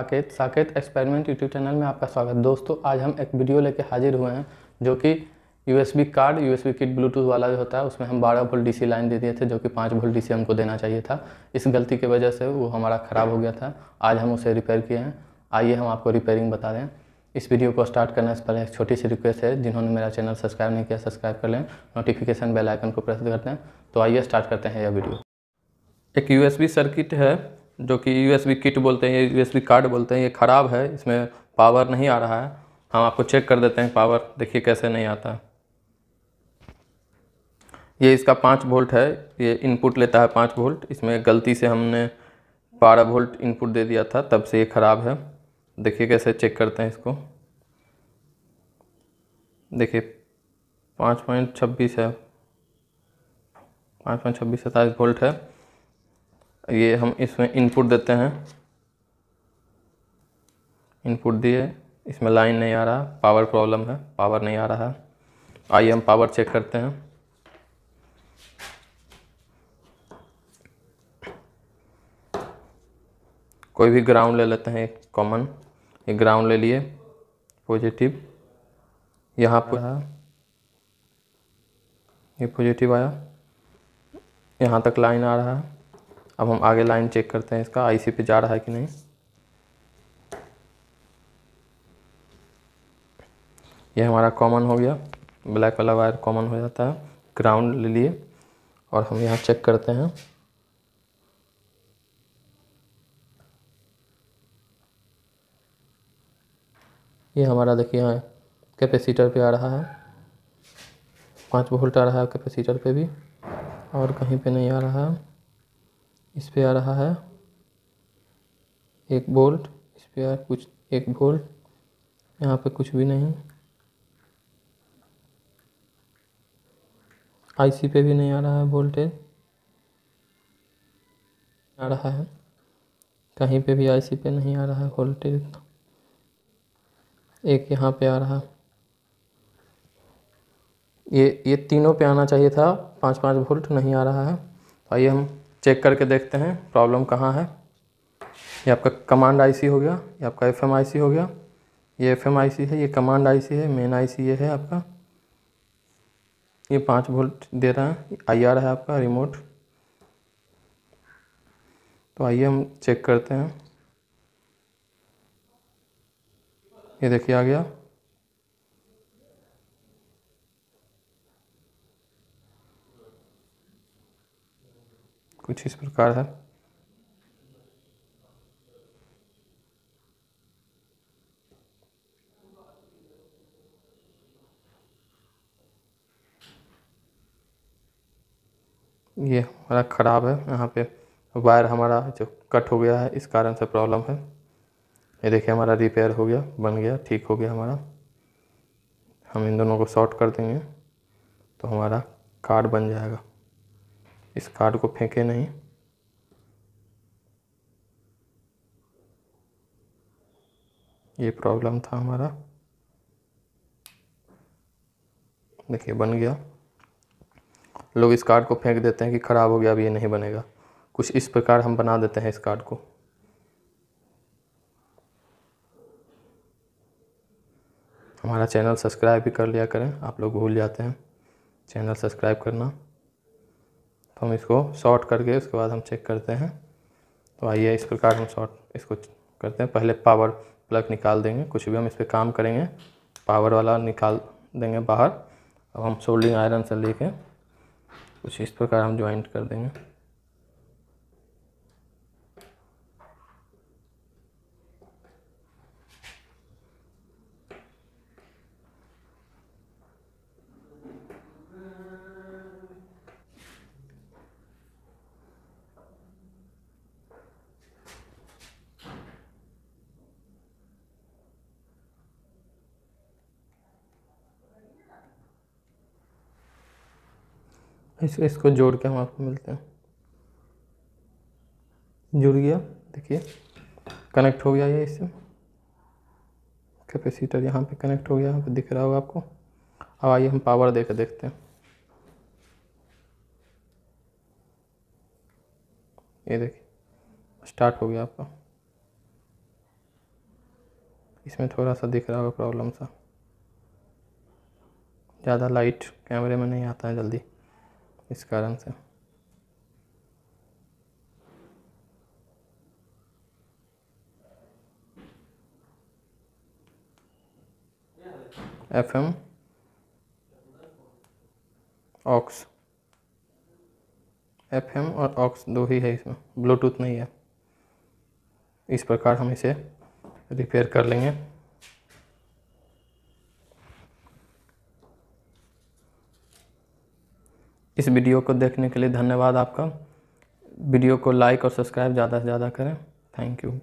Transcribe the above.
Saket Saket experiment YouTube channel में आपका स्वागत दोस्तों आज हम एक वीडियो लेके हाजिर हुए हैं जो कि USB card USB kit Bluetooth वाला जो होता है उसमें हम 12 वोल्ट डीसी लाइन दे दिए थे जो कि 5 वोल्ट डीसी हमको देना चाहिए था इस गलती की वजह से वो हमारा ख़राब हो गया था आज हम उसे रिपेयर किए हैं आइए हम आपको रिपेयरिंग बता दें इस वीडियो को स्टार्ट करने से पहले एक छोटी सी रिक्वेस्ट है जिन्होंने मेरा चैनल सब्सक्राइब नहीं किया सब्सक्राइब कर लें नोटिफिकेशन बेल आइकन को प्रेस कर दें तो आइए स्टार्ट करते हैं यह वीडियो एक यूएसबी सर्किट है जो कि यूएसबी किट बोलते हैं यूएसबी कार्ड बोलते हैं ये ख़राब है इसमें पावर नहीं आ रहा है हम आपको चेक कर देते हैं पावर देखिए कैसे नहीं आता ये इसका पाँच वोल्ट है ये इनपुट लेता है पाँच वोल्ट इसमें गलती से हमने बारह वोल्ट इनपुट दे दिया था तब से ये ख़राब है देखिए कैसे चेक करते हैं इसको देखिए पाँच पॉइंट छब्बीस है पाँच पॉइंट छब्बीस सत्ताईस वोल्ट है ये हम इसमें इनपुट देते हैं इनपुट दिए इसमें लाइन नहीं आ रहा पावर प्रॉब्लम है पावर नहीं आ रहा है आइए हम पावर चेक करते हैं कोई भी ग्राउंड ले लेते हैं एक कॉमन एक ग्राउंड ले लिए पॉजिटिव यहाँ पर हाँ। ये पॉजिटिव आया यहाँ तक लाइन आ रहा है अब हम आगे लाइन चेक करते हैं इसका आईसी पे जा रहा है कि नहीं ये हमारा कॉमन हो गया ब्लैक वाला वायर कॉमन हो जाता है ग्राउंड ले लिए और हम यहाँ चेक करते हैं ये हमारा देखिए यहाँ कैपेसिटर पे आ रहा है पाँच वोल्ट आ रहा है कैपेसिटर पे भी और कहीं पे नहीं आ रहा है इस पे आ रहा है एक बोल्ट इस पर आ कुछ एक बोल्ट यहाँ पे कुछ भी नहीं आईसी पे भी नहीं आ रहा है वोल्टेज आ रहा है कहीं पे भी आईसी पे नहीं आ रहा है वोल्टेज एक यहाँ पे आ रहा है ये ये तीनों पे आना चाहिए था पाँच पाँच वोल्ट नहीं आ रहा है तो आइए हम चेक करके देखते हैं प्रॉब्लम कहाँ है ये आपका कमांड आईसी हो गया ये आपका एफएम आईसी हो गया ये एफएम आईसी है ये कमांड आईसी है मेन आईसी ये है आपका ये पाँच वोल्ट दे रहा है आईआर है आपका रिमोट तो आइए हम चेक करते हैं ये देखिए आ गया कुछ इस प्रकार है ये हमारा ख़राब है यहाँ पे वायर हमारा जो कट हो गया है इस कारण से प्रॉब्लम है ये देखिए हमारा रिपेयर हो गया बन गया ठीक हो गया हमारा हम इन दोनों को शॉर्ट कर देंगे तो हमारा कार्ड बन जाएगा इस कार्ड को फेंके नहीं ये प्रॉब्लम था हमारा देखिए बन गया लोग इस कार्ड को फेंक देते हैं कि ख़राब हो गया अब ये नहीं बनेगा कुछ इस प्रकार हम बना देते हैं इस कार्ड को हमारा चैनल सब्सक्राइब भी कर लिया करें आप लोग भूल जाते हैं चैनल सब्सक्राइब करना तो हम इसको शॉर्ट करके उसके बाद हम चेक करते हैं तो आइए इस प्रकार हम शॉर्ट इसको करते हैं पहले पावर प्लग निकाल देंगे कुछ भी हम इस पर काम करेंगे पावर वाला निकाल देंगे बाहर अब हम सोल्डिंग आयरन से लेके कुछ इस प्रकार हम ज्वाइंट कर देंगे इसको इसको जोड़ के हम आपको मिलते हैं जुड़ गया देखिए कनेक्ट हो गया ये इससे कैपेसिटर यहाँ पे कनेक्ट हो गया यहाँ पे दिख रहा होगा आपको अब आइए हम पावर दे कर देखते हैं ये देखिए स्टार्ट हो गया आपका इसमें थोड़ा सा दिख रहा होगा प्रॉब्लम सा ज़्यादा लाइट कैमरे में नहीं आता है जल्दी इस कारण से F M aux F M और ऑक्स दो ही है इसमें ब्लूटूथ नहीं है इस प्रकार हम इसे रिपेयर कर लेंगे इस वीडियो को देखने के लिए धन्यवाद आपका वीडियो को लाइक और सब्सक्राइब ज़्यादा से ज़्यादा करें थैंक यू